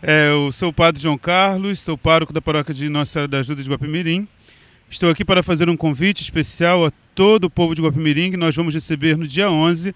É, eu sou o padre João Carlos, sou pároco da paróquia de Nossa Senhora da Ajuda de Guapimirim. Estou aqui para fazer um convite especial a todo o povo de Guapimirim que nós vamos receber no dia 11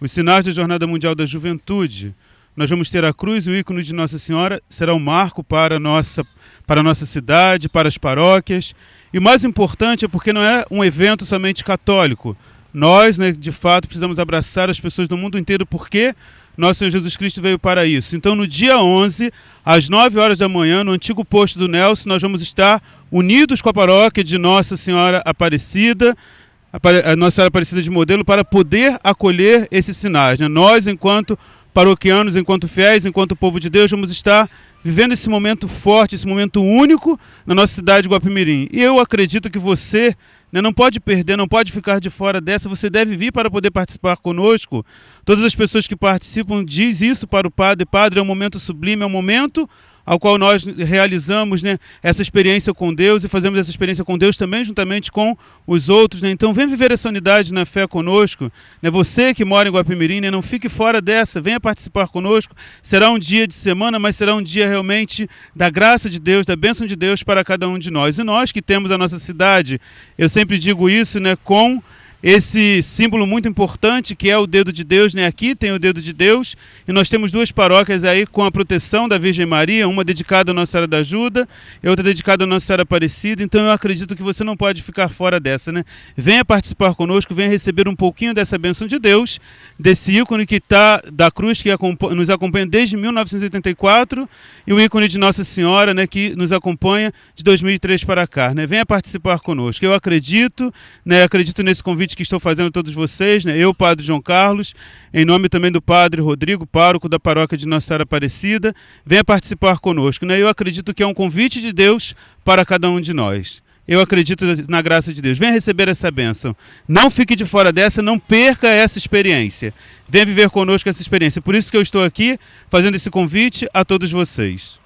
os sinais da Jornada Mundial da Juventude. Nós vamos ter a cruz e o ícone de Nossa Senhora, será um marco para a nossa, para a nossa cidade, para as paróquias. E o mais importante é porque não é um evento somente católico. Nós, né, de fato, precisamos abraçar as pessoas do mundo inteiro, porque quê? nosso Senhor Jesus Cristo veio para isso. Então, no dia 11, às 9 horas da manhã, no antigo posto do Nelson, nós vamos estar unidos com a paróquia de Nossa Senhora Aparecida, a eh, Nossa Senhora Aparecida de Modelo, para poder acolher esses sinais. Né? Nós, enquanto paroquianos, enquanto fiéis, enquanto povo de Deus, vamos estar vivendo esse momento forte, esse momento único na nossa cidade de Guapimirim. E eu acredito que você né, não pode perder, não pode ficar de fora dessa, você deve vir para poder participar conosco. Todas as pessoas que participam diz isso para o padre, padre, é um momento sublime, é um momento ao qual nós realizamos né, essa experiência com Deus e fazemos essa experiência com Deus também juntamente com os outros. Né? Então vem viver essa unidade na fé conosco. Né? Você que mora em Guapimirim, né, não fique fora dessa, venha participar conosco. Será um dia de semana, mas será um dia realmente da graça de Deus, da bênção de Deus para cada um de nós. E nós que temos a nossa cidade, eu sempre digo isso, né, com esse símbolo muito importante que é o dedo de Deus, né? Aqui tem o dedo de Deus e nós temos duas paróquias aí com a proteção da Virgem Maria, uma dedicada à Nossa Senhora da Ajuda e outra dedicada à Nossa Senhora Aparecida. Então eu acredito que você não pode ficar fora dessa, né? Venha participar conosco, venha receber um pouquinho dessa bênção de Deus, desse ícone que está da cruz que nos acompanha desde 1984 e o ícone de Nossa Senhora, né? Que nos acompanha de 2003 para cá, né? Venha participar conosco. Eu acredito, né? Acredito nesse convite convite que estou fazendo a todos vocês, né? Eu, Padre João Carlos, em nome também do Padre Rodrigo, pároco da paróquia de Nossa Senhora Aparecida, venha participar conosco, né? Eu acredito que é um convite de Deus para cada um de nós. Eu acredito na graça de Deus. Venha receber essa bênção. Não fique de fora dessa, não perca essa experiência. Venha viver conosco essa experiência. Por isso que eu estou aqui fazendo esse convite a todos vocês.